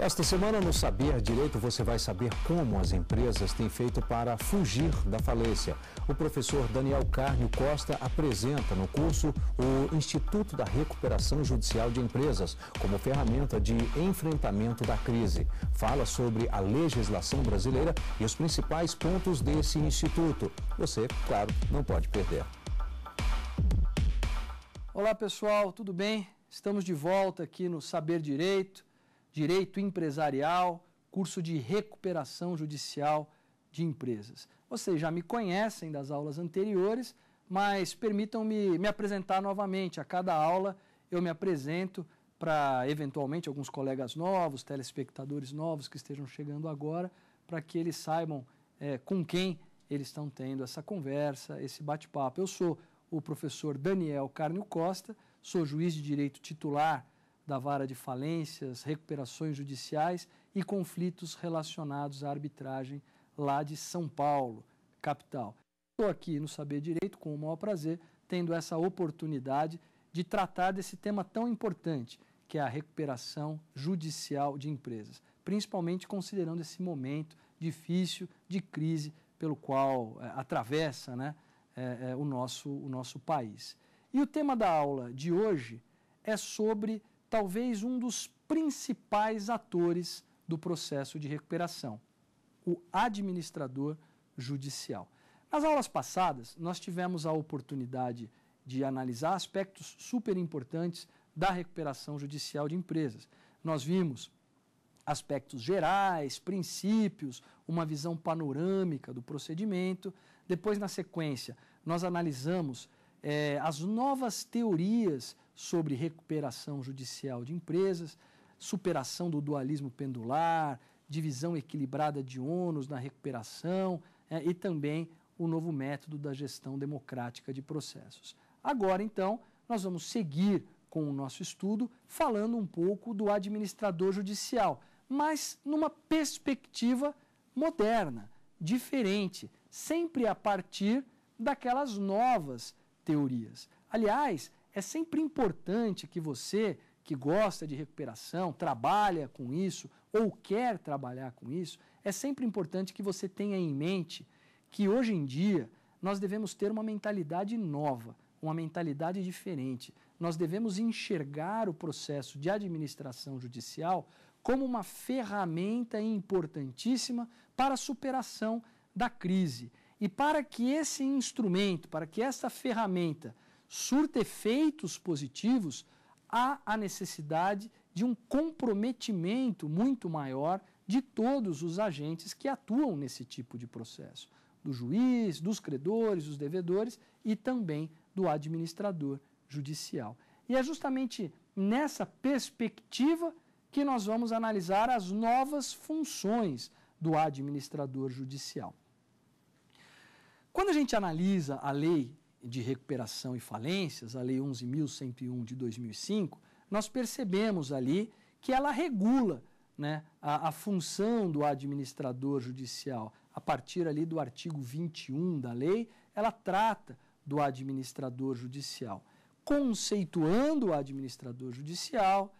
Esta semana, no Saber Direito, você vai saber como as empresas têm feito para fugir da falência. O professor Daniel Carnio Costa apresenta no curso o Instituto da Recuperação Judicial de Empresas como ferramenta de enfrentamento da crise. Fala sobre a legislação brasileira e os principais pontos desse instituto. Você, claro, não pode perder. Olá, pessoal, tudo bem? Estamos de volta aqui no Saber Direito direito empresarial, curso de recuperação judicial de empresas. Vocês já me conhecem das aulas anteriores, mas permitam-me me apresentar novamente. A cada aula eu me apresento para eventualmente alguns colegas novos, telespectadores novos que estejam chegando agora, para que eles saibam é, com quem eles estão tendo essa conversa, esse bate-papo. Eu sou o professor Daniel Carne Costa, sou juiz de direito titular da vara de falências, recuperações judiciais e conflitos relacionados à arbitragem lá de São Paulo, capital. Estou aqui no Saber Direito com o maior prazer, tendo essa oportunidade de tratar desse tema tão importante, que é a recuperação judicial de empresas, principalmente considerando esse momento difícil de crise pelo qual é, atravessa né, é, é, o, nosso, o nosso país. E o tema da aula de hoje é sobre talvez um dos principais atores do processo de recuperação, o administrador judicial. Nas aulas passadas, nós tivemos a oportunidade de analisar aspectos super importantes da recuperação judicial de empresas. Nós vimos aspectos gerais, princípios, uma visão panorâmica do procedimento. Depois, na sequência, nós analisamos é, as novas teorias sobre recuperação judicial de empresas, superação do dualismo pendular, divisão equilibrada de ônus na recuperação é, e também o novo método da gestão democrática de processos. Agora, então, nós vamos seguir com o nosso estudo falando um pouco do administrador judicial, mas numa perspectiva moderna, diferente, sempre a partir daquelas novas teorias. Aliás, é sempre importante que você que gosta de recuperação, trabalha com isso ou quer trabalhar com isso, é sempre importante que você tenha em mente que hoje em dia nós devemos ter uma mentalidade nova, uma mentalidade diferente. Nós devemos enxergar o processo de administração judicial como uma ferramenta importantíssima para a superação da crise. E para que esse instrumento, para que essa ferramenta surta efeitos positivos, há a necessidade de um comprometimento muito maior de todos os agentes que atuam nesse tipo de processo, do juiz, dos credores, dos devedores e também do administrador judicial. E é justamente nessa perspectiva que nós vamos analisar as novas funções do administrador judicial. Quando a gente analisa a lei de recuperação e falências, a lei 11.101 de 2005, nós percebemos ali que ela regula né, a, a, função do administrador judicial. A partir ali do artigo 21 da lei, ela trata do administrador judicial, conceituando o administrador judicial,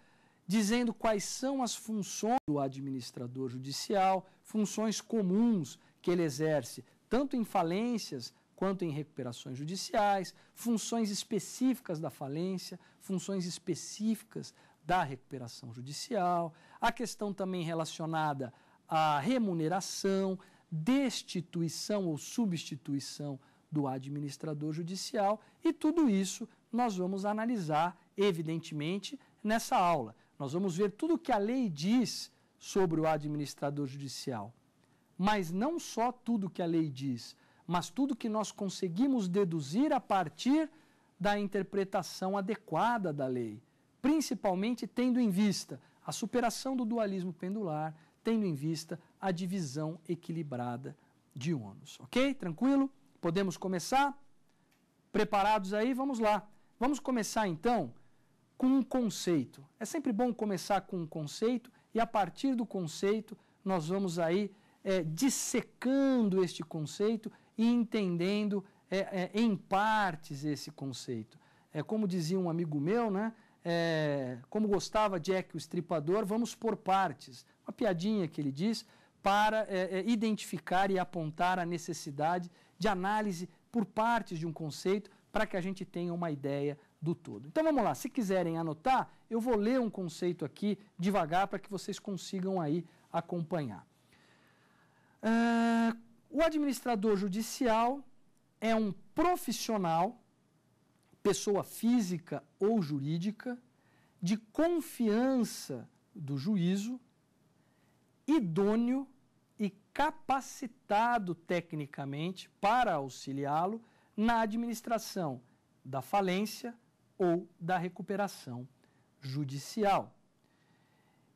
dizendo quais são as funções do administrador judicial, funções comuns que ele exerce tanto em falências quanto em recuperações judiciais, funções específicas da falência, funções específicas da recuperação judicial, a questão também relacionada à remuneração, destituição ou substituição do administrador judicial e tudo isso nós vamos analisar, evidentemente, nessa aula. Nós vamos ver tudo o que a lei diz sobre o administrador judicial, mas não só tudo que a lei diz, mas tudo que nós conseguimos deduzir a partir da interpretação adequada da lei, principalmente tendo em vista a superação do dualismo pendular, tendo em vista a divisão equilibrada de ônus. Ok? Tranquilo? Podemos começar? Preparados aí? Vamos lá. Vamos começar então com um conceito. É sempre bom começar com um conceito e a partir do conceito nós vamos aí é, dissecando este conceito e entendendo é, é, em partes esse conceito. É como dizia um amigo meu, né? É, como gostava Jack o Estripador, vamos por partes. Uma piadinha que ele diz para é, é, identificar e apontar a necessidade de análise por partes de um conceito para que a gente tenha uma ideia do todo. Então vamos lá, se quiserem anotar, eu vou ler um conceito aqui devagar para que vocês consigam aí acompanhar. Ah, o administrador judicial é um profissional, pessoa física ou jurídica, de confiança do juízo, idôneo e capacitado tecnicamente para auxiliá-lo na administração da falência ou da recuperação judicial.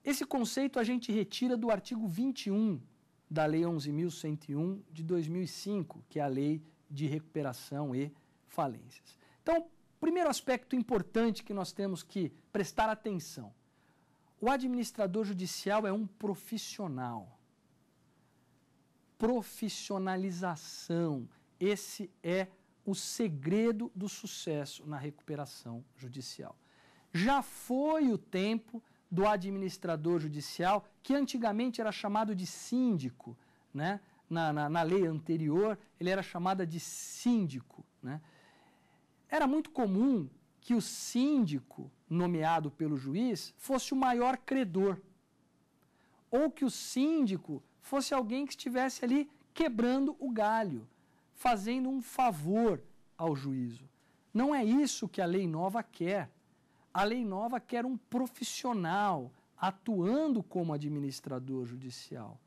Esse conceito a gente retira do artigo 21 da Lei 11.101 de 2005, que é a Lei de Recuperação e Falências. Então, primeiro aspecto importante que nós temos que prestar atenção: o administrador judicial é um profissional. Profissionalização. Esse é o segredo do sucesso na recuperação judicial. Já foi o tempo do administrador judicial, que antigamente era chamado de síndico, né? na, na, na lei anterior ele era chamado de síndico. Né? Era muito comum que o síndico, nomeado pelo juiz, fosse o maior credor, ou que o síndico fosse alguém que estivesse ali quebrando o galho, fazendo um favor ao juízo. Não é isso que a lei nova quer. A lei nova quer um profissional atuando como administrador judicial.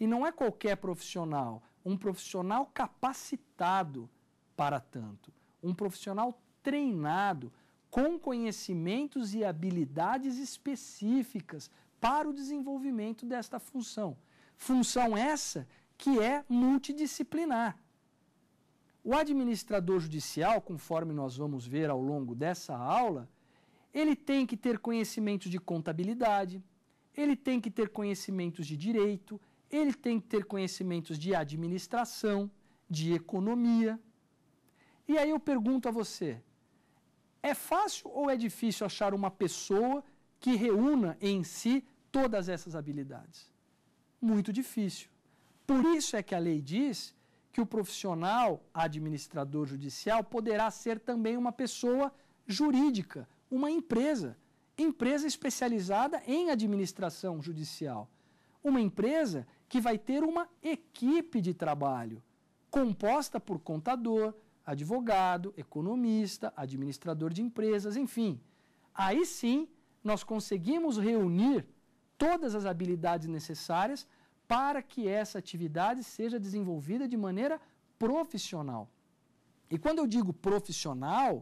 E não é qualquer profissional, um profissional capacitado para tanto, um profissional treinado com conhecimentos e habilidades específicas para o desenvolvimento desta função. Função essa que é multidisciplinar. O administrador judicial, conforme nós vamos ver ao longo dessa aula, ele tem que ter conhecimentos de contabilidade, ele tem que ter conhecimentos de direito, ele tem que ter conhecimentos de administração, de economia. E aí eu pergunto a você: é fácil ou é difícil achar uma pessoa que reúna em si todas essas habilidades? Muito difícil. Por isso é que a lei diz que o profissional administrador judicial poderá ser também uma pessoa jurídica, uma empresa, empresa especializada em administração judicial. Uma empresa que vai ter uma equipe de trabalho composta por contador, advogado, economista, administrador de empresas, enfim. Aí sim, nós conseguimos reunir todas as habilidades necessárias para que essa atividade seja desenvolvida de maneira profissional. E quando eu digo profissional,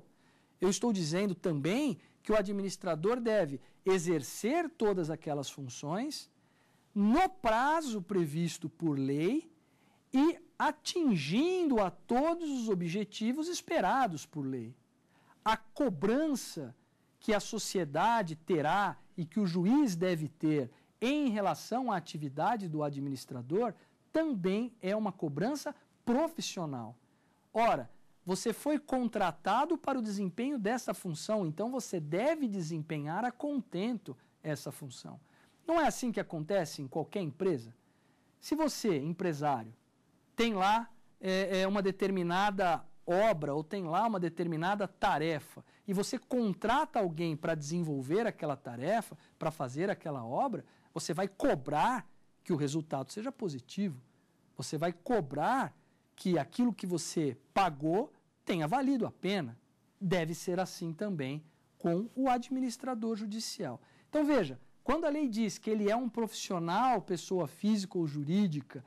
eu estou dizendo também que o administrador deve exercer todas aquelas funções no prazo previsto por lei e atingindo a todos os objetivos esperados por lei. A cobrança que a sociedade terá e que o juiz deve ter em relação à atividade do administrador também é uma cobrança profissional. Ora, você foi contratado para o desempenho dessa função, então você deve desempenhar a contento essa função. Não é assim que acontece em qualquer empresa? Se você, empresário, tem lá é, é, uma determinada obra ou tem lá uma determinada tarefa e você contrata alguém para desenvolver aquela tarefa, para fazer aquela obra, você vai cobrar que o resultado seja positivo. Você vai cobrar que aquilo que você pagou tenha valido a pena, deve ser assim também com o administrador judicial. Então veja, quando a lei diz que ele é um profissional, pessoa física ou jurídica,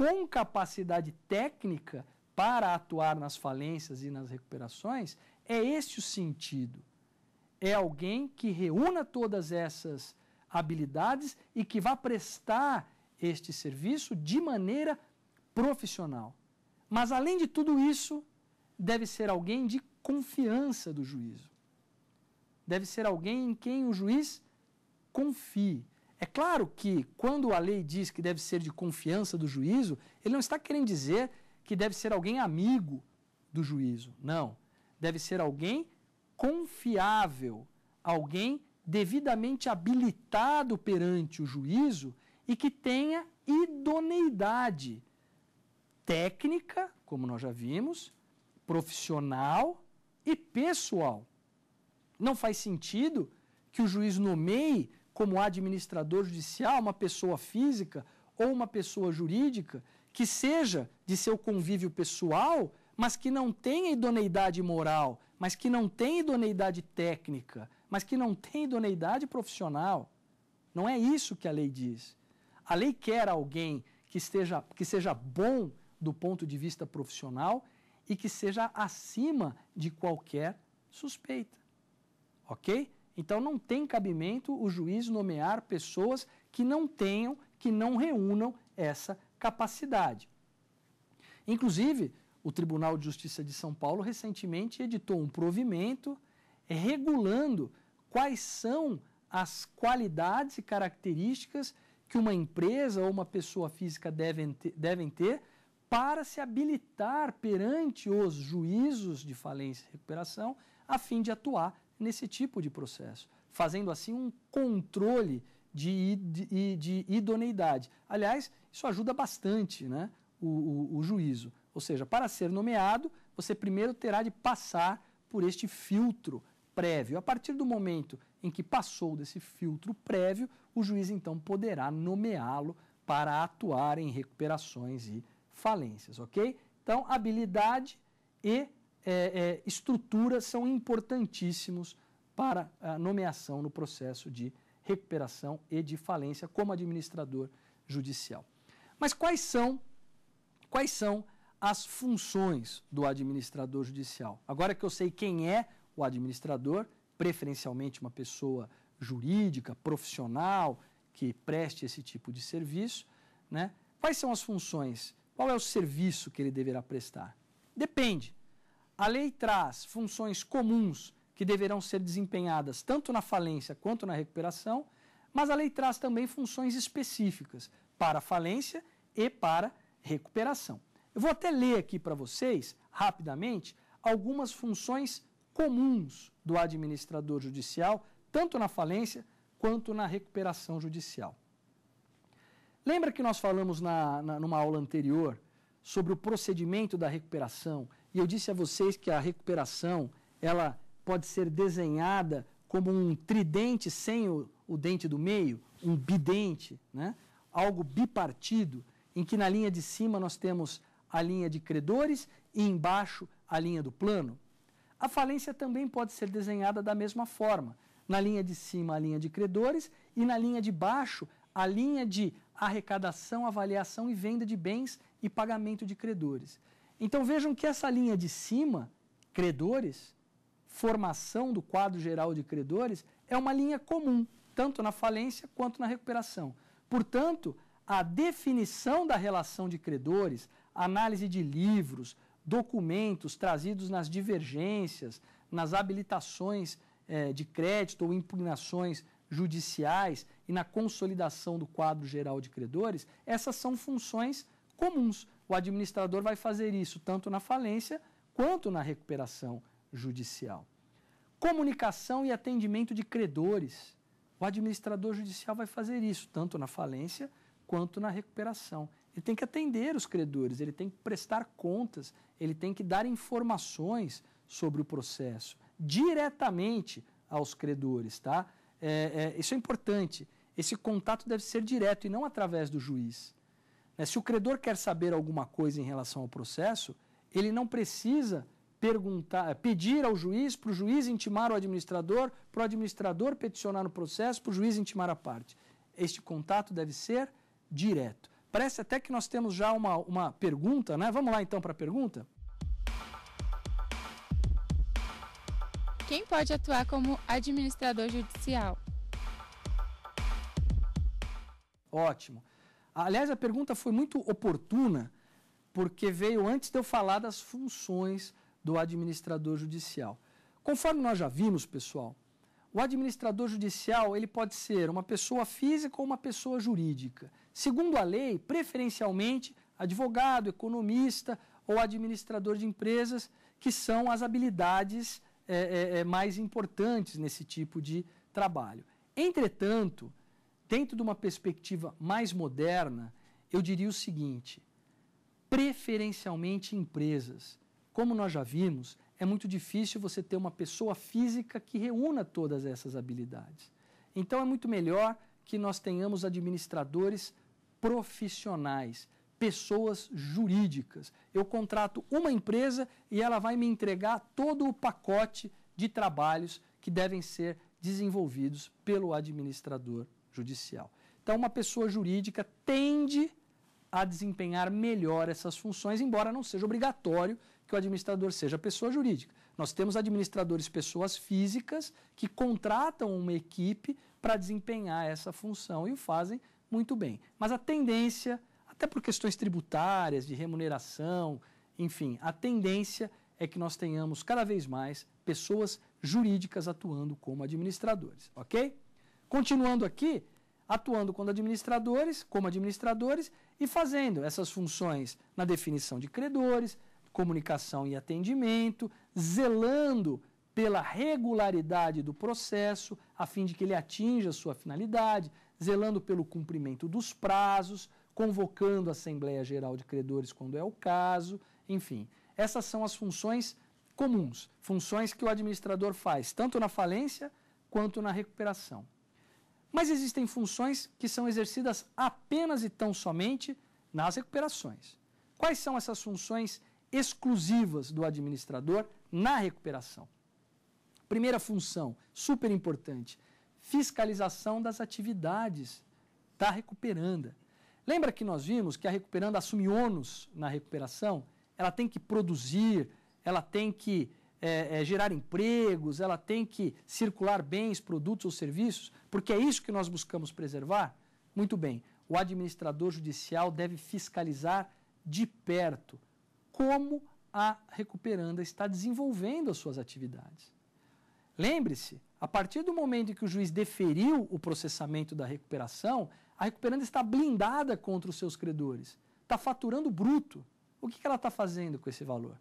com capacidade técnica para atuar nas falências e nas recuperações, é este o sentido. É alguém que reúna todas essas habilidades e que vá prestar este serviço de maneira profissional. Mas além de tudo isso, deve ser alguém de confiança do juízo. Deve ser alguém em quem o juiz confie. É claro que, quando a lei diz que deve ser de confiança do juízo, ele não está querendo dizer que deve ser alguém amigo do juízo. Não. Deve ser alguém confiável, alguém devidamente habilitado perante o juízo e que tenha idoneidade técnica, como nós já vimos, profissional e pessoal. Não faz sentido que o juiz nomeie como administrador judicial uma pessoa física ou uma pessoa jurídica que seja de seu convívio pessoal, mas que não tenha idoneidade moral, mas que não tenha idoneidade técnica, mas que não tenha idoneidade profissional. Não é isso que a lei diz. A lei quer alguém que, esteja, que seja bom do ponto de vista profissional e que seja acima de qualquer suspeita. Ok? Então não tem cabimento o juiz nomear pessoas que não tenham, que não reúnam essa capacidade. Inclusive, o Tribunal de Justiça de São Paulo recentemente editou um provimento regulando quais são as qualidades e características que uma empresa ou uma pessoa física devem ter, devem ter para se habilitar perante os juízos de falência e recuperação, a fim de atuar nesse tipo de processo, fazendo assim um controle de, de, de idoneidade. Aliás, isso ajuda bastante né, o, o, o juízo. Ou seja, para ser nomeado, você primeiro terá de passar por este filtro prévio. A partir do momento em que passou desse filtro prévio, o juiz então poderá nomeá-lo para atuar em recuperações e falências, ok? Então, habilidade e é, é, estrutura são importantíssimos para a nomeação no processo de recuperação e de falência como administrador judicial. Mas quais são quais são as funções do administrador judicial? Agora que eu sei quem é o administrador, preferencialmente uma pessoa jurídica, profissional que preste esse tipo de serviço, né? Quais são as funções qual é o serviço que ele deverá prestar? Depende. A lei traz funções comuns que deverão ser desempenhadas tanto na falência quanto na recuperação, mas a lei traz também funções específicas para falência e para recuperação. Eu vou até ler aqui para vocês, rapidamente, algumas funções comuns do administrador judicial, tanto na falência quanto na recuperação judicial. Lembra que nós falamos na, na, numa aula anterior sobre o procedimento da recuperação? E eu disse a vocês que a recuperação ela pode ser desenhada como um tridente sem o, o dente do meio, um bidente, né? algo bipartido, em que na linha de cima nós temos a linha de credores e embaixo a linha do plano. A falência também pode ser desenhada da mesma forma. Na linha de cima, a linha de credores e na linha de baixo, a linha de arrecadação, avaliação e venda de bens e pagamento de credores. Então vejam que essa linha de cima, credores, formação do quadro geral de credores, é uma linha comum, tanto na falência quanto na recuperação. Portanto, a definição da relação de credores, análise de livros, documentos trazidos nas divergências, nas habilitações eh, de crédito ou impugnações judiciais e na consolidação do quadro geral de credores, essas são funções comuns. O administrador vai fazer isso tanto na falência quanto na recuperação judicial. Comunicação e atendimento de credores. O administrador judicial vai fazer isso tanto na falência quanto na recuperação. Ele tem que atender os credores, ele tem que prestar contas, ele tem que dar informações sobre o processo diretamente aos credores, tá? É, é, isso é importante. Esse contato deve ser direto e não através do juiz. Né, se o credor quer saber alguma coisa em relação ao processo, ele não precisa perguntar, eh, pedir ao juiz, para o juiz intimar o administrador, para o administrador peticionar no processo, para o juiz intimar a parte. Este contato deve ser direto. Parece até que nós temos já uma, uma pergunta, né? Vamos lá então para a pergunta? Quem pode atuar como administrador judicial? Ótimo. Aliás, a pergunta foi muito oportuna, porque veio antes de eu falar das funções do administrador judicial. Conforme nós já vimos, pessoal, o administrador judicial ele pode ser uma pessoa física ou uma pessoa jurídica. Segundo a lei, preferencialmente advogado, economista ou administrador de empresas, que são as habilidades é, é, mais importantes nesse tipo de trabalho. Entretanto, dentro de uma perspectiva mais moderna, eu diria o seguinte: preferencialmente empresas. Como nós já vimos, é muito difícil você ter uma pessoa física que reúna todas essas habilidades. Então é muito melhor que nós tenhamos administradores profissionais, pessoas jurídicas. Eu contrato uma empresa e ela vai me entregar todo o pacote de trabalhos que devem ser desenvolvidos pelo administrador judicial. Então, uma pessoa jurídica tende a desempenhar melhor essas funções, embora não seja obrigatório que o administrador seja pessoa jurídica. Nós temos administradores pessoas físicas que contratam uma equipe para desempenhar essa função e o fazem muito bem. Mas a tendência, até por questões tributárias, de remuneração, enfim, a tendência é que nós tenhamos cada vez mais pessoas jurídicas atuando como administradores, ok? Continuando aqui, atuando como administradores, como administradores e fazendo essas funções na definição de credores, comunicação e atendimento, zelando pela regularidade do processo, a fim de que ele atinja a sua finalidade, zelando pelo cumprimento dos prazos, convocando a Assembleia Geral de Credores quando é o caso, enfim. Essas são as funções comuns, funções que o administrador faz, tanto na falência quanto na recuperação. Mas existem funções que são exercidas apenas e tão somente nas recuperações. Quais são essas funções exclusivas do administrador na recuperação? Primeira função, super importante, fiscalização das atividades da recuperanda. Lembra que nós vimos que a recuperanda assume ônus na recuperação? Ela tem que produzir, ela tem que é, é, gerar empregos, ela tem que circular bens, produtos ou serviços, porque é isso que nós buscamos preservar? Muito bem, o administrador judicial deve fiscalizar de perto como a recuperanda está desenvolvendo as suas atividades. Lembre-se, a partir do momento em que o juiz deferiu o processamento da recuperação, a recuperanda está blindada contra os seus credores, está faturando bruto. O que ela está fazendo com esse valor?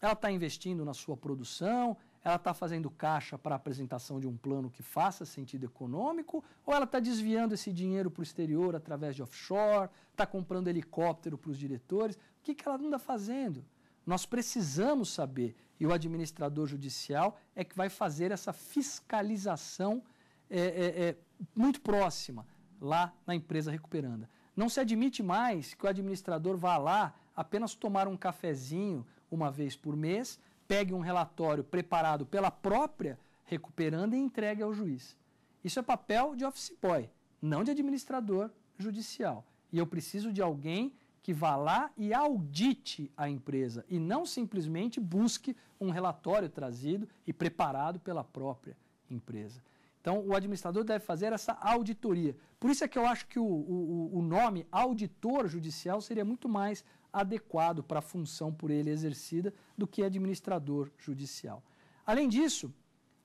ela está investindo na sua produção, ela está fazendo caixa para apresentação de um plano que faça sentido econômico, ou ela está desviando esse dinheiro para o exterior através de offshore, está comprando helicóptero para os diretores? O que, que ela anda fazendo? Nós precisamos saber, e o administrador judicial é que vai fazer essa fiscalização é, é, é, muito próxima lá na empresa recuperanda. Não se admite mais que o administrador vá lá apenas tomar um cafezinho uma vez por mês, pegue um relatório preparado pela própria recuperando e entregue ao juiz. Isso é papel de office boy, não de administrador judicial. E eu preciso de alguém que vá lá e audite a empresa e não simplesmente busque um relatório trazido e preparado pela própria empresa. Então, o administrador deve fazer essa auditoria. Por isso é que eu acho que o, o, o nome auditor judicial seria muito mais adequado para a função por ele exercida do que administrador judicial. Além disso,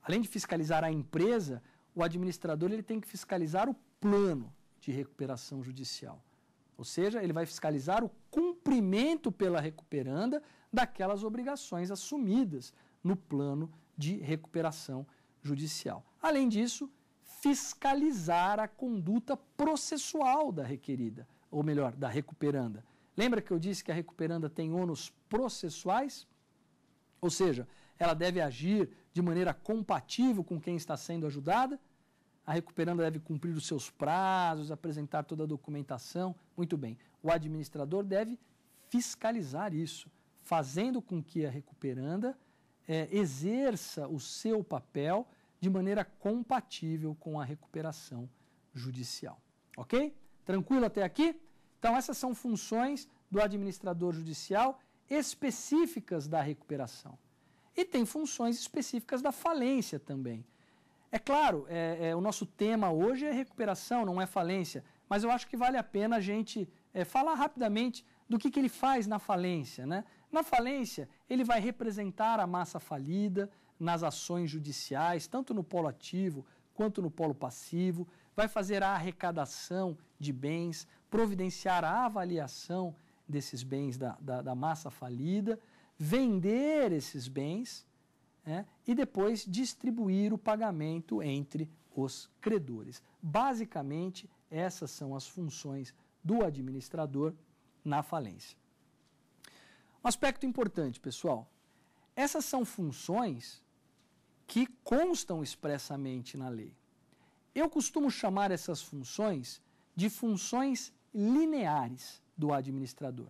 além de fiscalizar a empresa, o administrador ele tem que fiscalizar o plano de recuperação judicial. Ou seja, ele vai fiscalizar o cumprimento pela recuperanda daquelas obrigações assumidas no plano de recuperação judicial. Além disso, fiscalizar a conduta processual da requerida, ou melhor, da recuperanda, Lembra que eu disse que a recuperanda tem ônus processuais? Ou seja, ela deve agir de maneira compatível com quem está sendo ajudada. A recuperanda deve cumprir os seus prazos, apresentar toda a documentação. Muito bem. O administrador deve fiscalizar isso, fazendo com que a recuperanda é, exerça o seu papel de maneira compatível com a recuperação judicial. Ok? Tranquilo até aqui? Então, essas são funções do administrador judicial específicas da recuperação. E tem funções específicas da falência também. É claro, é, é, o nosso tema hoje é recuperação, não é falência, mas eu acho que vale a pena a gente é, falar rapidamente do que, que ele faz na falência. Né? Na falência, ele vai representar a massa falida nas ações judiciais, tanto no polo ativo quanto no polo passivo, vai fazer a arrecadação de bens, providenciar a avaliação desses bens da, da, da massa falida, vender esses bens né, e depois distribuir o pagamento entre os credores. Basicamente, essas são as funções do administrador na falência. Um aspecto importante, pessoal: essas são funções que constam expressamente na lei. Eu costumo chamar essas funções de funções lineares do administrador.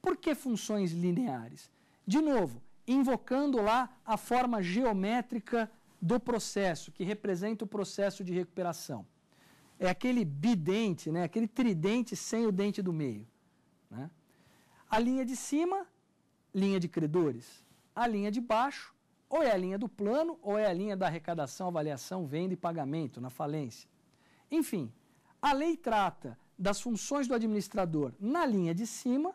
Por que funções lineares? De novo, invocando lá a forma geométrica do processo, que representa o processo de recuperação. É aquele bidente, né? aquele tridente sem o dente do meio. Né? A linha de cima, linha de credores. A linha de baixo, ou é a linha do plano, ou é a linha da arrecadação, avaliação, venda e pagamento, na falência. Enfim, a lei trata das funções do administrador na linha de cima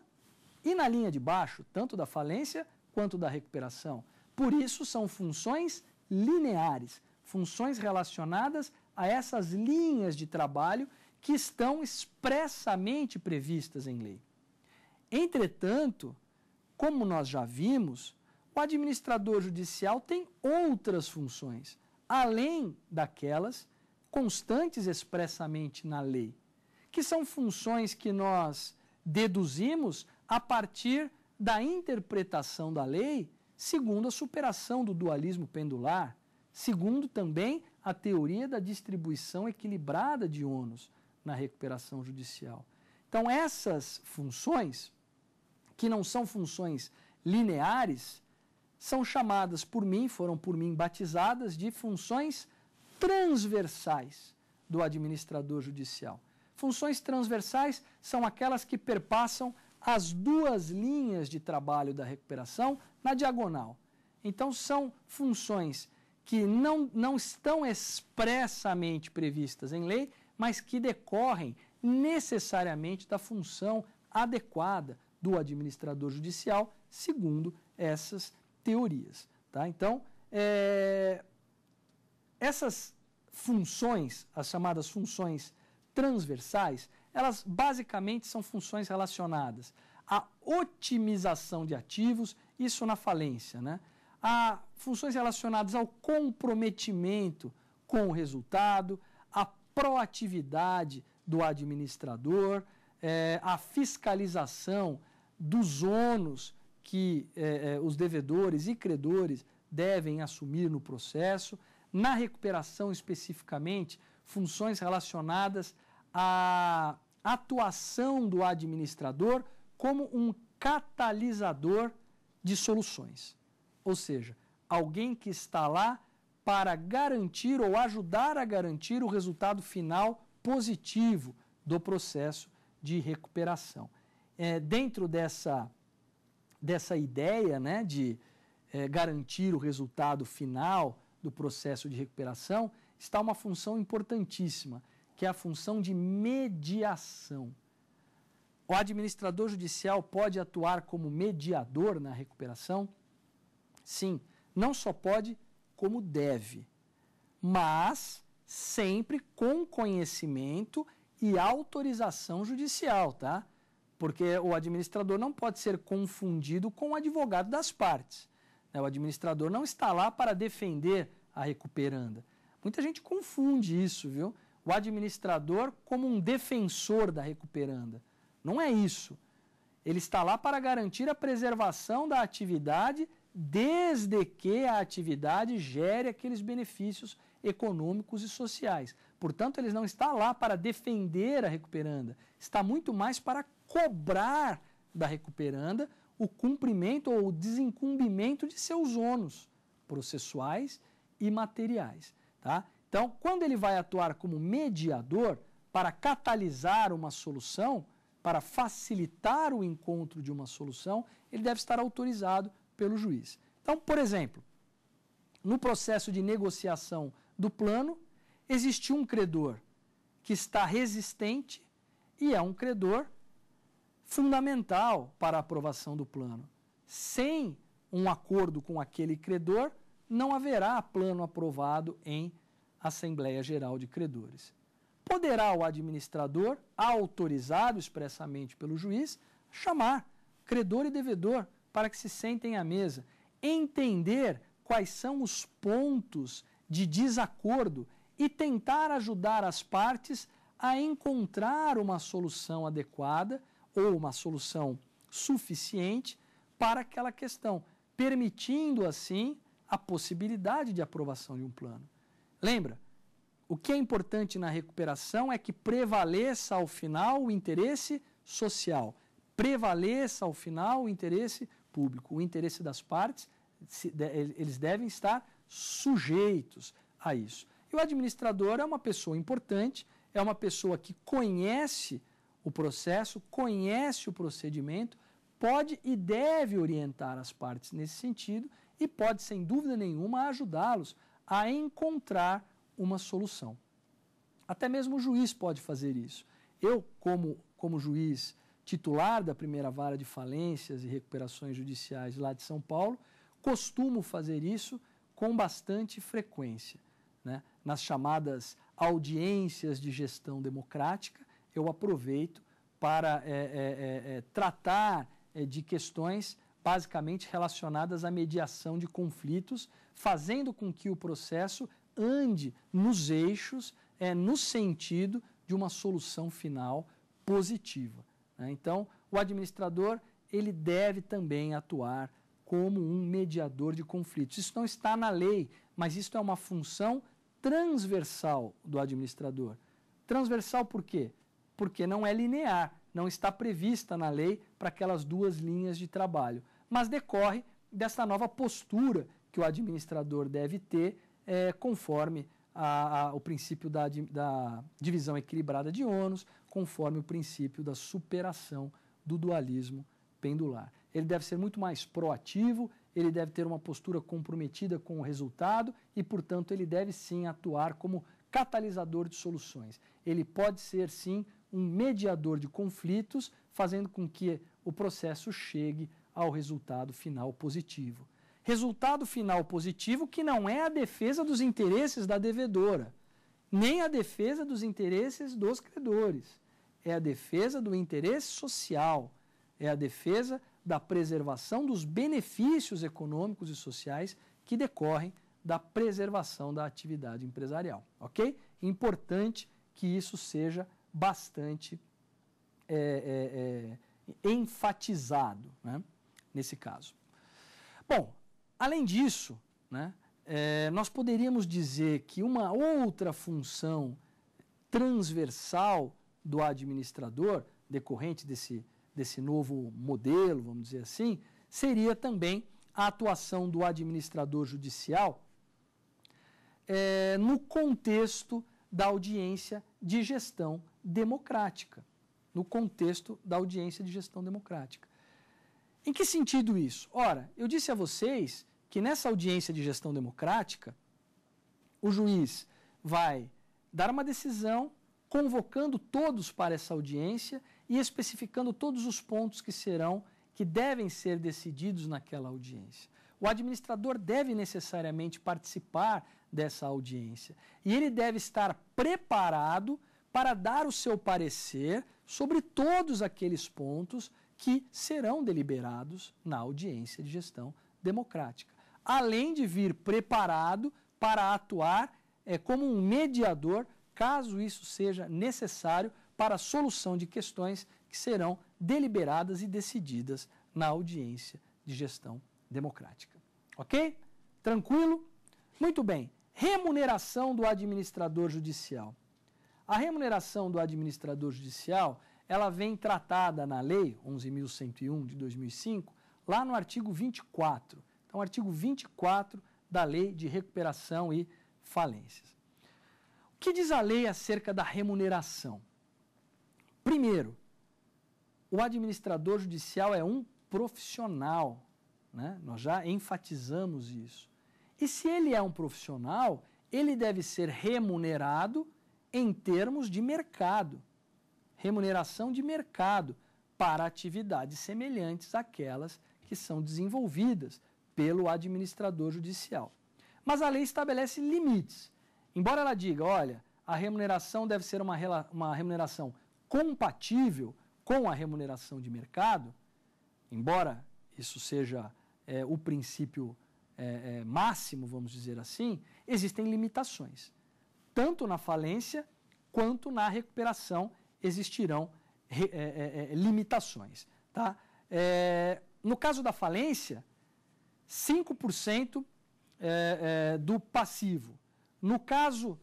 e na linha de baixo, tanto da falência quanto da recuperação. Por isso, são funções lineares, funções relacionadas a essas linhas de trabalho que estão expressamente previstas em lei. Entretanto, como nós já vimos, o administrador judicial tem outras funções, além daquelas constantes expressamente na lei que são funções que nós deduzimos a partir da interpretação da lei, segundo a superação do dualismo pendular, segundo também a teoria da distribuição equilibrada de ônus na recuperação judicial. Então, essas funções, que não são funções lineares, são chamadas por mim, foram por mim batizadas de funções transversais do administrador judicial. Funções transversais são aquelas que perpassam as duas linhas de trabalho da recuperação na diagonal. Então, são funções que não, não estão expressamente previstas em lei, mas que decorrem necessariamente da função adequada do administrador judicial, segundo essas teorias. Tá? Então, é, essas funções, as chamadas funções transversais, elas basicamente são funções relacionadas à otimização de ativos, isso na falência, né? a funções relacionadas ao comprometimento com o resultado, a proatividade do administrador, é, eh, a fiscalização dos ônus que eh, eh, os devedores e credores devem assumir no processo, na recuperação especificamente, funções relacionadas a atuação do administrador como um catalisador de soluções. Ou seja, alguém que está lá para garantir ou ajudar a garantir o resultado final positivo do processo de recuperação. É, dentro dessa, dessa ideia né, de é, garantir o resultado final do processo de recuperação, está uma função importantíssima, que é a função de mediação. O administrador judicial pode atuar como mediador na recuperação? Sim, não só pode, como deve, mas sempre com conhecimento e autorização judicial, tá? Porque o administrador não pode ser confundido com o advogado das partes. Né? O administrador não está lá para defender a recuperanda. Muita gente confunde isso, viu? o administrador como um defensor da recuperanda. Não é isso. Ele está lá para garantir a preservação da atividade, desde que a atividade gere aqueles benefícios econômicos e sociais. Portanto, ele não está lá para defender a recuperanda, está muito mais para cobrar da recuperanda o cumprimento ou o desincumbimento de seus ônus processuais e materiais. Tá? Então, quando ele vai atuar como mediador para catalisar uma solução, para facilitar o encontro de uma solução, ele deve estar autorizado pelo juiz. Então, por exemplo, no processo de negociação do plano, existiu um credor que está resistente e é um credor fundamental para a aprovação do plano. Sem um acordo com aquele credor, não haverá plano aprovado em Assembleia Geral de Credores. Poderá o administrador, autorizado expressamente pelo juiz, chamar credor e devedor para que se sentem à mesa, entender quais são os pontos de desacordo e tentar ajudar as partes a encontrar uma solução adequada ou uma solução suficiente para aquela questão, permitindo assim a possibilidade de aprovação de um plano. Lembra? O que é importante na recuperação é que prevaleça ao final o interesse social, prevaleça ao final o interesse público, o interesse das partes, eles devem estar sujeitos a isso. E o administrador é uma pessoa importante, é uma pessoa que conhece o processo, conhece o procedimento, pode e deve orientar as partes nesse sentido e pode, sem dúvida nenhuma, ajudá-los a encontrar uma solução. Até mesmo o juiz pode fazer isso. Eu, como, como juiz titular da primeira vara de falências e recuperações judiciais lá de São Paulo, costumo fazer isso com bastante frequência. Né? Nas chamadas audiências de gestão democrática, eu aproveito para é, é, é, tratar eh, de questões basicamente relacionadas à mediação de conflitos, fazendo com que o processo ande nos eixos, é, no sentido de uma solução final positiva. Né? Então, o administrador ele deve também atuar como um mediador de conflitos. Isso não está na lei, mas isso é uma função transversal do administrador. Transversal por quê? Porque não é linear, não está prevista na lei para aquelas duas linhas de trabalho mas decorre dessa nova postura que o administrador deve ter é, conforme a, a, o princípio da, da, divisão equilibrada de ônus, conforme o princípio da superação do dualismo pendular. Ele deve ser muito mais proativo, ele deve ter uma postura comprometida com o resultado e, portanto, ele deve sim atuar como catalisador de soluções. Ele pode ser sim um mediador de conflitos, fazendo com que o processo chegue ao resultado final positivo. Resultado final positivo que não é a defesa dos interesses da devedora, nem a defesa dos interesses dos credores. É a defesa do interesse social, é a defesa da preservação dos benefícios econômicos e sociais que decorrem da preservação da atividade empresarial. Ok? Importante que isso seja bastante é, é, é, enfatizado. Né? nesse caso. Bom, além disso, né, é, nós poderíamos dizer que uma outra função transversal do administrador, decorrente desse, desse novo modelo, vamos dizer assim, seria também a atuação do administrador judicial é, no contexto da audiência de gestão democrática. No contexto da audiência de gestão democrática. Em que sentido isso? Ora, eu disse a vocês que nessa audiência de gestão democrática, o juiz vai dar uma decisão convocando todos para essa audiência e especificando todos os pontos que serão que devem ser decididos naquela audiência. O administrador deve necessariamente participar dessa audiência e ele deve estar preparado para dar o seu parecer sobre todos aqueles pontos que serão deliberados na audiência de gestão democrática, além de vir preparado para atuar é, como um mediador, caso isso seja necessário para a solução de questões que serão deliberadas e decididas na audiência de gestão democrática. Ok? Tranquilo? Muito bem. Remuneração do administrador judicial. A remuneração do administrador judicial ela vem tratada na lei 11.101 de 2005, lá no artigo 24. Então, artigo 24 da lei de recuperação e falências. O que diz a lei acerca da remuneração? Primeiro, o administrador judicial é um profissional, né? nós já enfatizamos isso. E se ele é um profissional, ele deve ser remunerado em termos de mercado remuneração de mercado para atividades semelhantes àquelas que são desenvolvidas pelo administrador judicial. Mas a lei estabelece limites. Embora ela diga, olha, a remuneração deve ser uma, uma remuneração compatível com a remuneração de mercado, embora isso seja é, o princípio é, é, máximo, vamos dizer assim, existem limitações, tanto na falência quanto na recuperação existirão é, é, é, limitações. Tá? É, no caso da falência, 5% é, é, do passivo. No caso,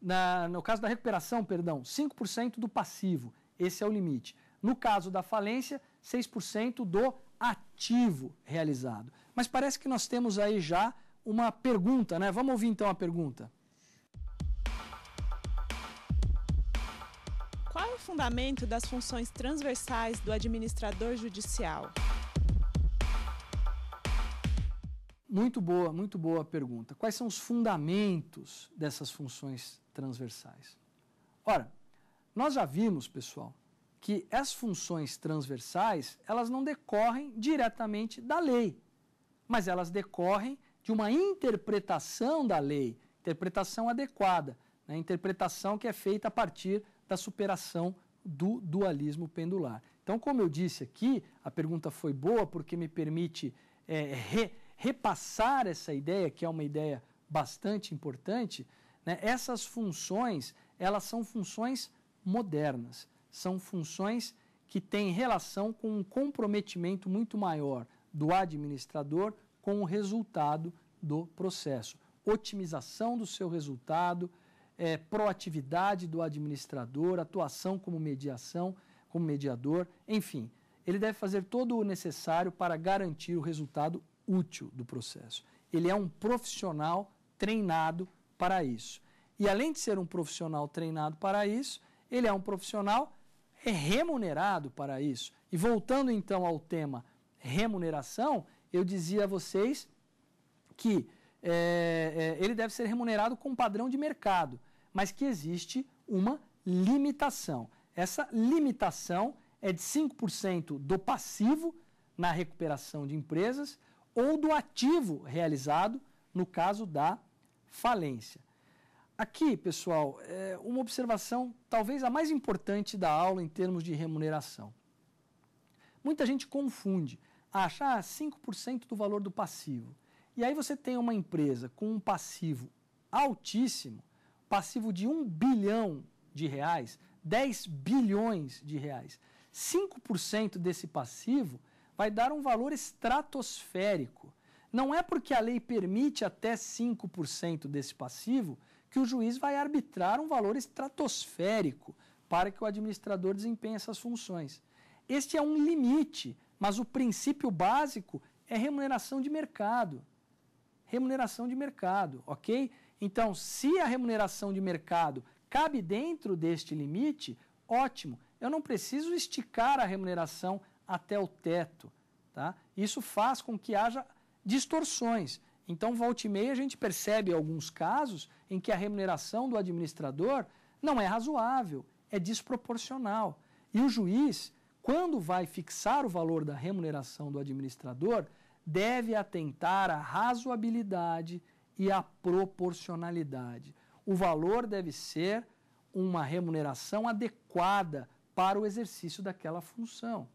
na, no caso da recuperação, perdão, 5% do passivo. Esse é o limite. No caso da falência, 6% do ativo realizado. Mas parece que nós temos aí já uma pergunta, né? Vamos ouvir então a pergunta. Qual é o fundamento das funções transversais do administrador judicial? Muito boa, muito boa pergunta. Quais são os fundamentos dessas funções transversais? Ora, nós já vimos, pessoal, que as funções transversais, elas não decorrem diretamente da lei, mas elas decorrem de uma interpretação da lei, interpretação adequada, né? interpretação que é feita a partir da superação do dualismo pendular. Então, como eu disse aqui, a pergunta foi boa porque me permite é, re, repassar essa ideia, que é uma ideia bastante importante. Né? Essas funções, elas são funções modernas, são funções que têm relação com um comprometimento muito maior do administrador com o resultado do processo. Otimização do seu resultado, é, proatividade do administrador, atuação como mediação, como mediador, enfim, ele deve fazer todo o necessário para garantir o resultado útil do processo. Ele é um profissional treinado para isso. E além de ser um profissional treinado para isso, ele é um profissional é remunerado para isso. E voltando então ao tema remuneração, eu dizia a vocês que é, é, ele deve ser remunerado com padrão de mercado mas que existe uma limitação. Essa limitação é de 5% do passivo na recuperação de empresas ou do ativo realizado no caso da falência. Aqui, pessoal, é uma observação talvez a mais importante da aula em termos de remuneração. Muita gente confunde, acha ah, 5% do valor do passivo. E aí você tem uma empresa com um passivo altíssimo, passivo de 1 bilhão de reais, 10 bilhões de reais. 5% desse passivo vai dar um valor estratosférico. Não é porque a lei permite até 5% desse passivo que o juiz vai arbitrar um valor estratosférico para que o administrador desempenhe essas funções. Este é um limite, mas o princípio básico é remuneração de mercado. Remuneração de mercado, ok? Então, se a remuneração de mercado cabe dentro deste limite, ótimo, eu não preciso esticar a remuneração até o teto. Tá? Isso faz com que haja distorções. Então, volta e meia, a gente percebe alguns casos em que a remuneração do administrador não é razoável, é desproporcional. E o juiz, quando vai fixar o valor da remuneração do administrador, deve atentar à razoabilidade, e a proporcionalidade. O valor deve ser uma remuneração adequada para o exercício daquela função.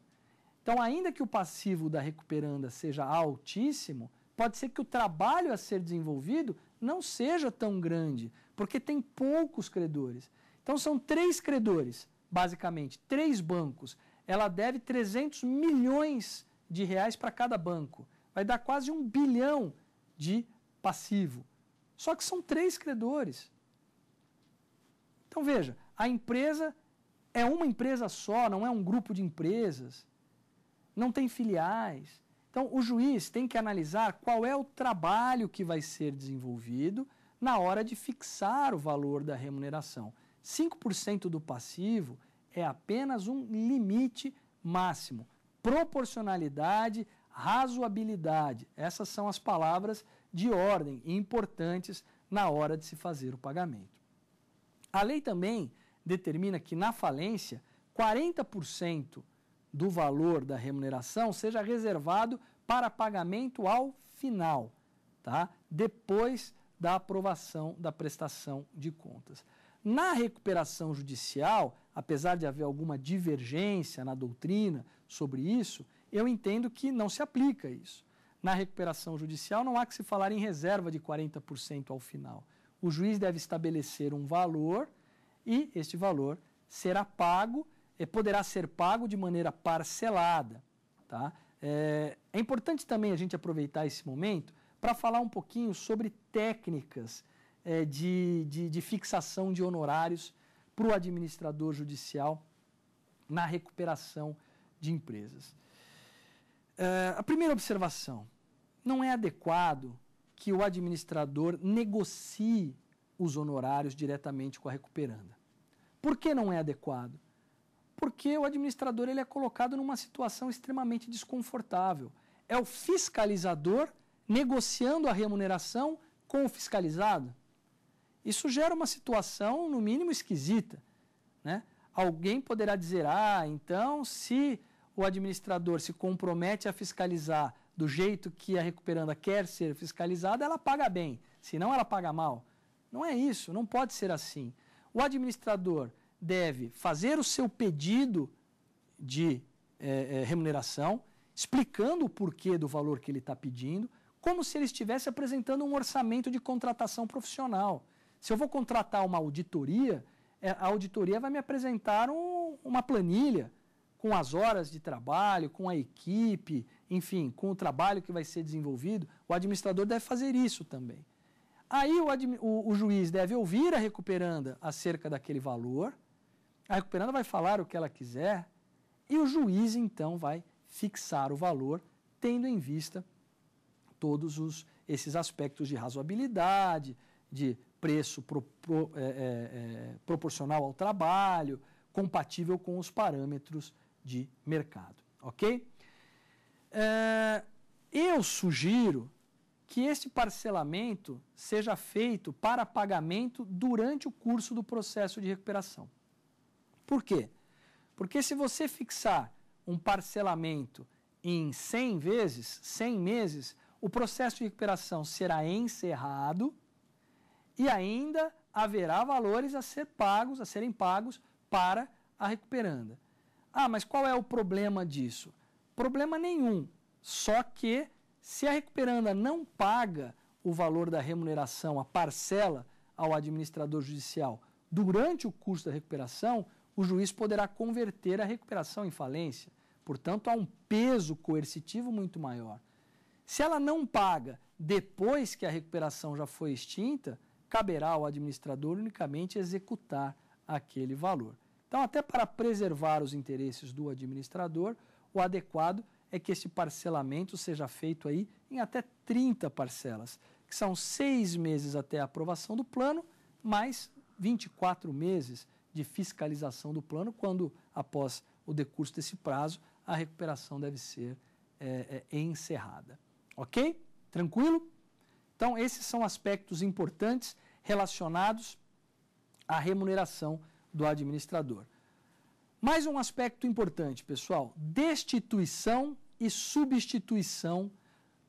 Então, ainda que o passivo da recuperanda seja altíssimo, pode ser que o trabalho a ser desenvolvido não seja tão grande, porque tem poucos credores. Então, são três credores, basicamente, três bancos. Ela deve 300 milhões de reais para cada banco. Vai dar quase um bilhão de passivo. Só que são três credores. Então veja, a empresa é uma empresa só, não é um grupo de empresas, não tem filiais. Então o juiz tem que analisar qual é o trabalho que vai ser desenvolvido na hora de fixar o valor da remuneração. 5% do passivo é apenas um limite máximo. Proporcionalidade, razoabilidade, essas são as palavras de ordem e importantes na hora de se fazer o pagamento. A lei também determina que na falência 40% do valor da remuneração seja reservado para pagamento ao final, tá? Depois da aprovação da prestação de contas. Na recuperação judicial, apesar de haver alguma divergência na doutrina sobre isso, eu entendo que não se aplica isso. Na recuperação judicial, não há que se falar em reserva de 40% ao final. O juiz deve estabelecer um valor e este valor será pago, eh, poderá ser pago de maneira parcelada. Tá? É, é importante também a gente aproveitar esse momento para falar um pouquinho sobre técnicas é, de, de, de fixação de honorários para o administrador judicial na recuperação de empresas. Eh, a primeira observação: não é adequado que o administrador negocie os honorários diretamente com a recuperanda. Por que não é adequado? Porque o administrador ele é colocado numa situação extremamente desconfortável. É o fiscalizador negociando a remuneração com o fiscalizado. Isso gera uma situação, no mínimo, esquisita. Né? Alguém poderá dizer: ah, então, se o administrador se compromete a fiscalizar do jeito que a recuperanda quer ser fiscalizada, ela paga bem, senão ela paga mal. Não é isso, não pode ser assim. O administrador deve fazer o seu pedido de é, é, remuneração, explicando o porquê do valor que ele está pedindo, como se ele estivesse apresentando um orçamento de contratação profissional. Se eu vou contratar uma auditoria, eh, a auditoria vai me apresentar um, uma planilha, com as horas de trabalho, com a equipe, enfim, com o trabalho que vai ser desenvolvido, o administrador deve fazer isso também. Aí o, o, o, juiz deve ouvir a recuperanda acerca daquele valor, a recuperanda vai falar o que ela quiser, e o juiz então vai fixar o valor, tendo em vista todos os, esses aspectos de razoabilidade, de preço pro, pro, é, é, é proporcional ao trabalho, compatível com os parâmetros de mercado, ok? É, eu sugiro que esse parcelamento seja feito para pagamento durante o curso do processo de recuperação. Por quê? Porque se você fixar um parcelamento em 100 vezes, 100 meses, o processo de recuperação será encerrado e ainda haverá valores a ser pagos, a serem pagos para a recuperanda. Ah, mas qual é o problema disso? Problema nenhum. Só que se a recuperanda não paga o valor da remuneração, a parcela ao administrador judicial durante o curso da recuperação, o juiz poderá converter a recuperação em falência. Portanto, há um peso coercitivo muito maior. Se ela não paga depois que a recuperação já foi extinta, caberá ao administrador unicamente executar aquele valor. Então, até para preservar os interesses do administrador, o adequado é que esse parcelamento seja feito aí em até 30 parcelas, que são seis meses até a aprovação do plano, mais 24 meses de fiscalização do plano, quando, após o decurso desse prazo, a recuperação deve ser é, é, encerrada. Ok? Tranquilo? Então, esses são aspectos importantes relacionados à remuneração do administrador. Mais um aspecto importante, pessoal: destituição e substituição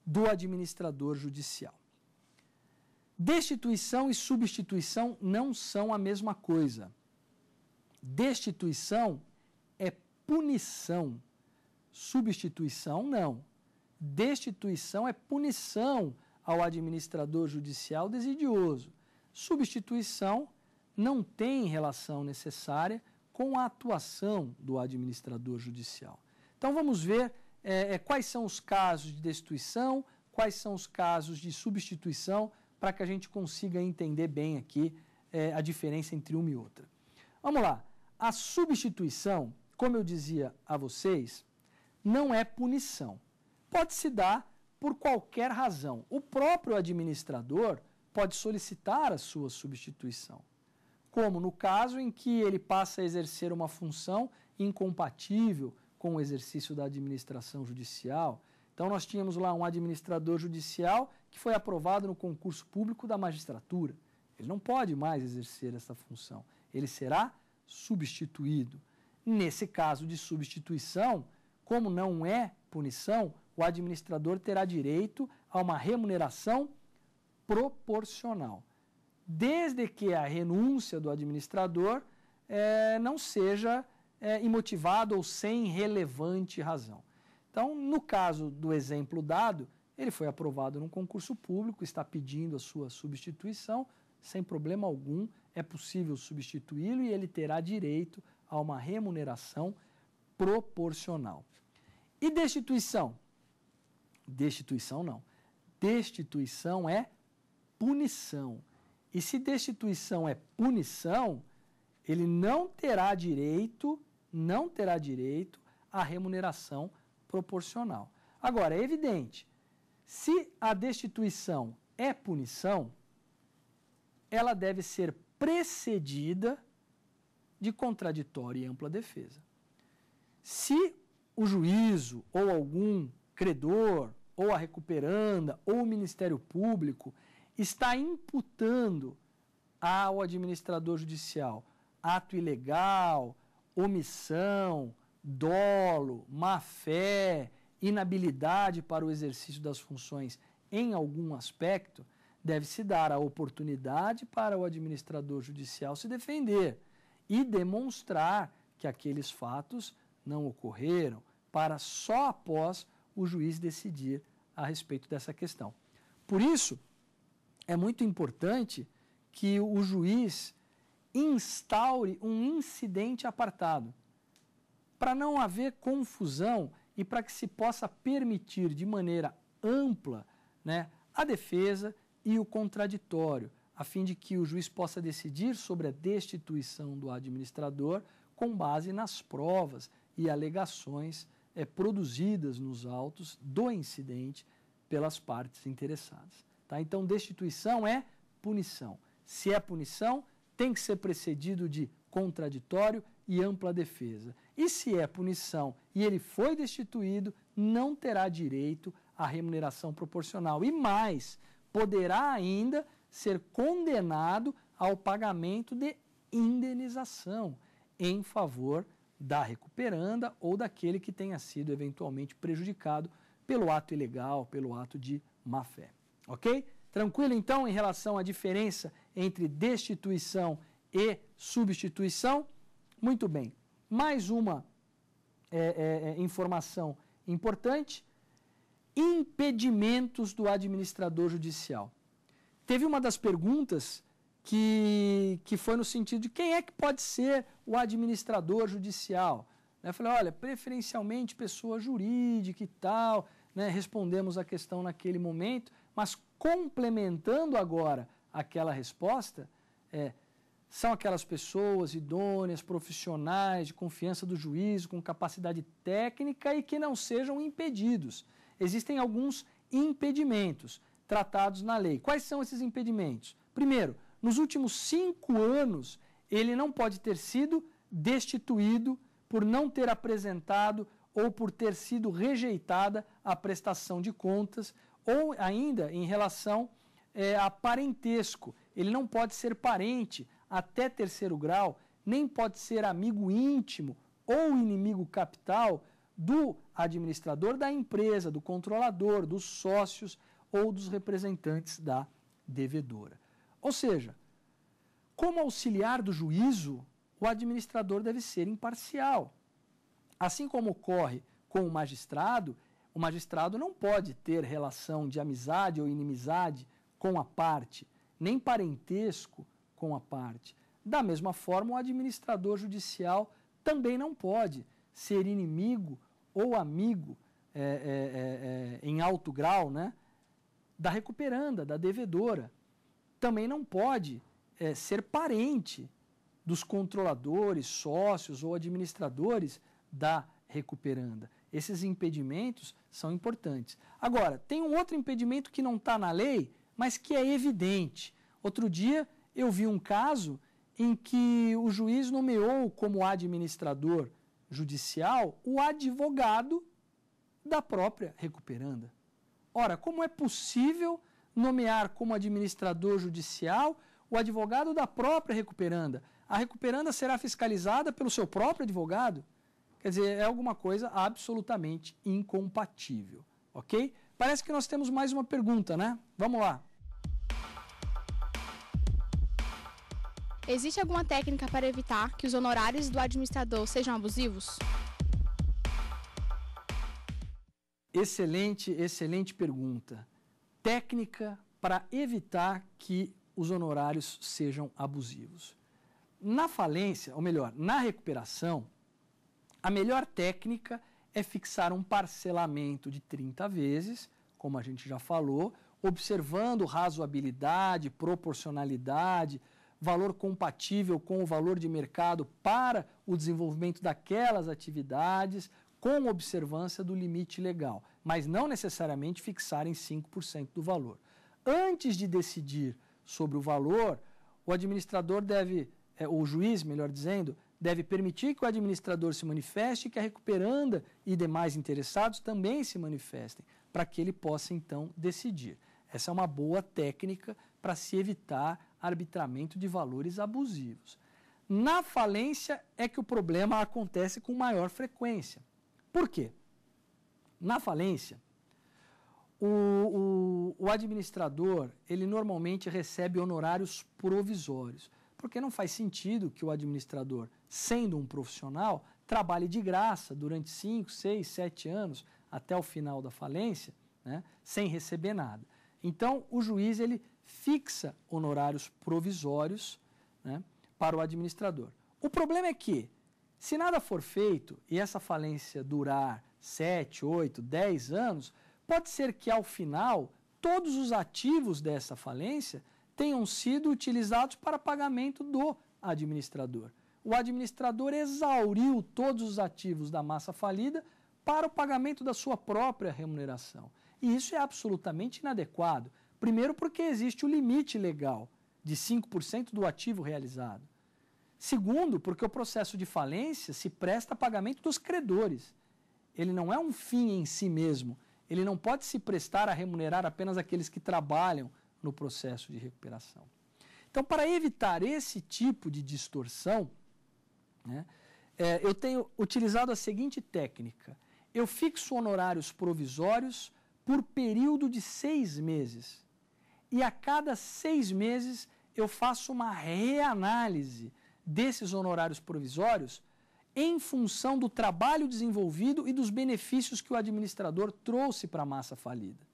do administrador judicial. Destituição e substituição não são a mesma coisa. Destituição é punição, substituição não. Destituição é punição ao administrador judicial desidioso. Substituição não tem relação necessária com a atuação do administrador judicial. Então vamos ver é, é, quais são os casos de destituição, quais são os casos de substituição, para que a gente consiga entender bem aqui é, a diferença entre uma e outra. Vamos lá. A substituição, como eu dizia a vocês, não é punição. Pode se dar por qualquer razão. O próprio administrador pode solicitar a sua substituição como no caso em que ele passa a exercer uma função incompatível com o exercício da administração judicial. Então, nós tínhamos lá um administrador judicial que foi aprovado no concurso público da magistratura. Ele não pode mais exercer essa função. Ele será substituído. Nesse caso de substituição, como não é punição, o administrador terá direito a uma remuneração proporcional desde que a renúncia do administrador é, não seja é, imotivada ou sem relevante razão. Então, no caso do exemplo dado, ele foi aprovado num concurso público, está pedindo a sua substituição, sem problema algum, é possível substituí-lo e ele terá direito a uma remuneração proporcional. E destituição? Destituição não. Destituição é punição. E se destituição é punição, ele não terá direito, não terá direito à remuneração proporcional. Agora, é evidente, se a destituição é punição, ela deve ser precedida de contraditória e ampla defesa. Se o juízo ou algum credor ou a recuperanda ou o Ministério Público está imputando ao administrador judicial ato ilegal, omissão, dolo, má fé, inabilidade para o exercício das funções em algum aspecto, deve-se dar a oportunidade para o administrador judicial se defender e demonstrar que aqueles fatos não ocorreram, para só após o juiz decidir a respeito dessa questão. Por isso, é muito importante que o juiz instaure um incidente apartado, para não haver confusão e para que se possa permitir de maneira ampla né, a defesa e o contraditório, a fim de que o juiz possa decidir sobre a destituição do administrador com base nas provas e alegações é, produzidas nos autos do incidente pelas partes interessadas. Tá? Então, destituição é punição. Se é punição, tem que ser precedido de contraditório e ampla defesa. E se é punição e ele foi destituído, não terá direito à remuneração proporcional. E mais, poderá ainda ser condenado ao pagamento de indenização em favor da recuperanda ou daquele que tenha sido eventualmente prejudicado pelo ato ilegal, pelo ato de má fé. Ok? Tranquilo então em relação à diferença entre destituição e substituição? Muito bem. Mais uma é, é, é, informação importante: impedimentos do administrador judicial. Teve uma das perguntas que, que foi no sentido de quem é que pode ser o administrador judicial. Né? Eu falei, olha, preferencialmente pessoa jurídica e tal. Né? Respondemos a questão naquele momento. Mas complementando agora aquela resposta, é, são aquelas pessoas idôneas, profissionais, de confiança do juízo, com capacidade técnica e que não sejam impedidos. Existem alguns impedimentos tratados na lei. Quais são esses impedimentos? Primeiro, nos últimos cinco anos, ele não pode ter sido destituído por não ter apresentado ou por ter sido rejeitada a prestação de contas ou ainda em relação é, a parentesco. Ele não pode ser parente até terceiro grau, nem pode ser amigo íntimo ou inimigo capital do administrador da empresa, do controlador, dos sócios ou dos representantes da devedora. Ou seja, como auxiliar do juízo, o administrador deve ser imparcial. Assim como ocorre com o magistrado, o magistrado não pode ter relação de amizade ou inimizade com a parte, nem parentesco com a parte. Da mesma forma, o administrador judicial também não pode ser inimigo ou amigo é, é, é, é em alto grau né, da recuperanda, da devedora. Também não pode é, ser parente dos controladores, sócios ou administradores da recuperanda. Esses impedimentos são importantes. Agora, tem um outro impedimento que não está na lei, mas que é evidente. Outro dia eu vi um caso em que o juiz nomeou como administrador judicial o advogado da própria recuperanda. Ora, como é possível nomear como administrador judicial o advogado da própria recuperanda? A recuperanda será fiscalizada pelo seu próprio advogado? Quer dizer, é alguma coisa absolutamente incompatível, ok? Parece que nós temos mais uma pergunta, né? Vamos lá. Existe alguma técnica para evitar que os honorários do administrador sejam abusivos? Excelente, excelente pergunta. Técnica para evitar que os honorários sejam abusivos. Na falência, ou melhor, na recuperação, a melhor técnica é fixar um parcelamento de 30 vezes, como a gente já falou, observando razoabilidade, proporcionalidade, valor compatível com o valor de mercado para o desenvolvimento daquelas atividades, com observância do limite legal, mas não necessariamente fixar em 5% do valor. Antes de decidir sobre o valor, o administrador deve, ou é, o juiz, melhor dizendo, Deve permitir que o administrador se manifeste e que a recuperanda e demais interessados também se manifestem, para que ele possa então decidir. Essa é uma boa técnica para se evitar arbitramento de valores abusivos. Na falência é que o problema acontece com maior frequência. Por quê? Na falência, o, o, o administrador ele normalmente recebe honorários provisórios. Porque não faz sentido que o administrador, sendo um profissional, trabalhe de graça durante 5, 6, 7 anos até o final da falência, né, sem receber nada. Então, o juiz ele fixa honorários provisórios né, para o administrador. O problema é que, se nada for feito e essa falência durar 7, 8, 10 anos, pode ser que ao final todos os ativos dessa falência tenham sido utilizados para pagamento do administrador. O administrador exauriu todos os ativos da massa falida para o pagamento da sua própria remuneração. E isso é absolutamente inadequado. Primeiro, porque existe o limite legal de 5% do ativo realizado. Segundo, porque o processo de falência se presta a pagamento dos credores. Ele não é um fim em si mesmo. Ele não pode se prestar a remunerar apenas aqueles que trabalham no processo de recuperação. Então, para evitar esse tipo de distorção, né, é, eu tenho utilizado a seguinte técnica: eu fixo honorários provisórios por período de seis meses. E a cada seis meses eu faço uma reanálise desses honorários provisórios em função do trabalho desenvolvido e dos benefícios que o administrador trouxe para a massa falida.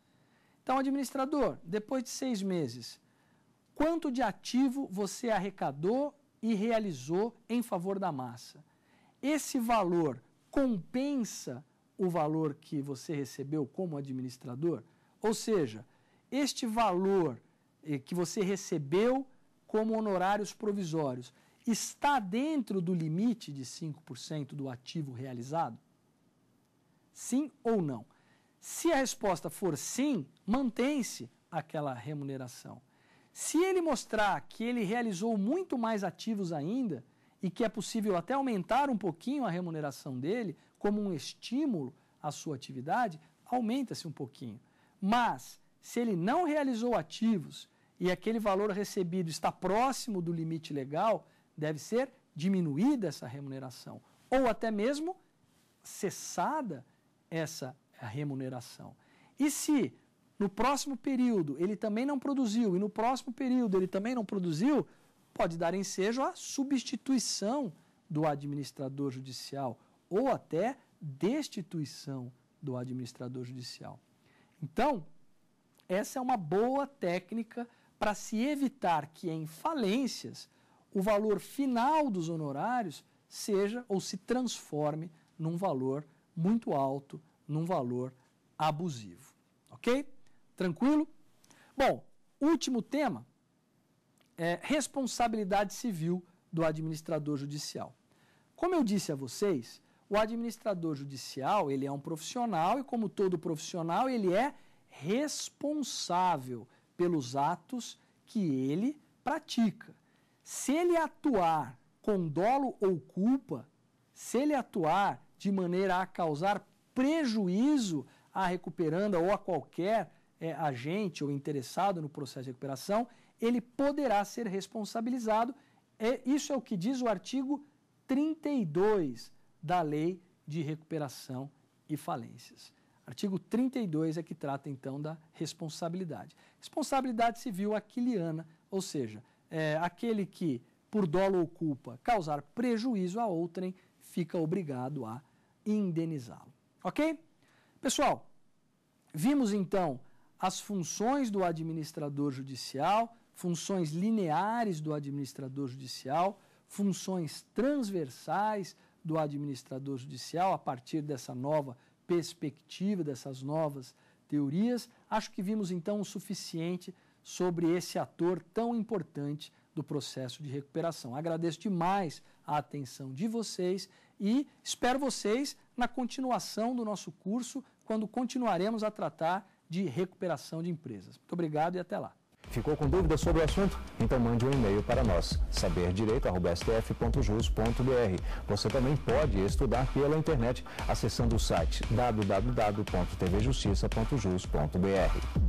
Então, administrador, depois de seis meses, quanto de ativo você arrecadou e realizou em favor da massa? Esse valor compensa o valor que você recebeu como administrador? Ou seja, este valor eh, que você recebeu como honorários provisórios está dentro do limite de 5% do ativo realizado? Sim ou não? Se a resposta for sim, mantém-se aquela remuneração. Se ele mostrar que ele realizou muito mais ativos ainda e que é possível até aumentar um pouquinho a remuneração dele, como um estímulo à sua atividade, aumenta-se um pouquinho. Mas, se ele não realizou ativos e aquele valor recebido está próximo do limite legal, deve ser diminuída essa remuneração ou até mesmo cessada essa a remuneração. E se no próximo período ele também não produziu e no próximo período ele também não produziu, pode dar ensejo à substituição do administrador judicial ou até destituição do administrador judicial. Então, essa é uma boa técnica para se evitar que em falências o valor final dos honorários seja ou se transforme num valor muito alto num valor abusivo. Ok? Tranquilo? Bom, último tema é responsabilidade civil do administrador judicial. Como eu disse a vocês, o administrador judicial, ele é um profissional e como todo profissional, ele é responsável pelos atos que ele pratica. Se ele atuar com dolo ou culpa, se ele atuar de maneira a causar prejuízo à recuperanda ou a qualquer é, agente ou interessado no processo de recuperação, ele poderá ser responsabilizado. É, isso é o que diz o artigo 32 da Lei de Recuperação e Falências. Artigo 32 é que trata então da responsabilidade. Responsabilidade civil aquiliana, ou seja, é, aquele que, por dolo ou culpa, causar prejuízo a outrem, fica obrigado a indenizá-lo. Ok? Pessoal, vimos então as funções do administrador judicial, funções lineares do administrador judicial, funções transversais do administrador judicial a partir dessa nova perspectiva, dessas novas teorias. Acho que vimos então o suficiente sobre esse ator tão importante do processo de recuperação. Agradeço demais a atenção de vocês e espero vocês na continuação do nosso curso, quando continuaremos a tratar de recuperação de empresas. Muito obrigado e até lá. Ficou com dúvidas sobre o assunto? Então mande um e-mail para nós, saberdireito.stf.jus.br. Você também pode estudar pela internet acessando o site www.tvjustiça.jus.br.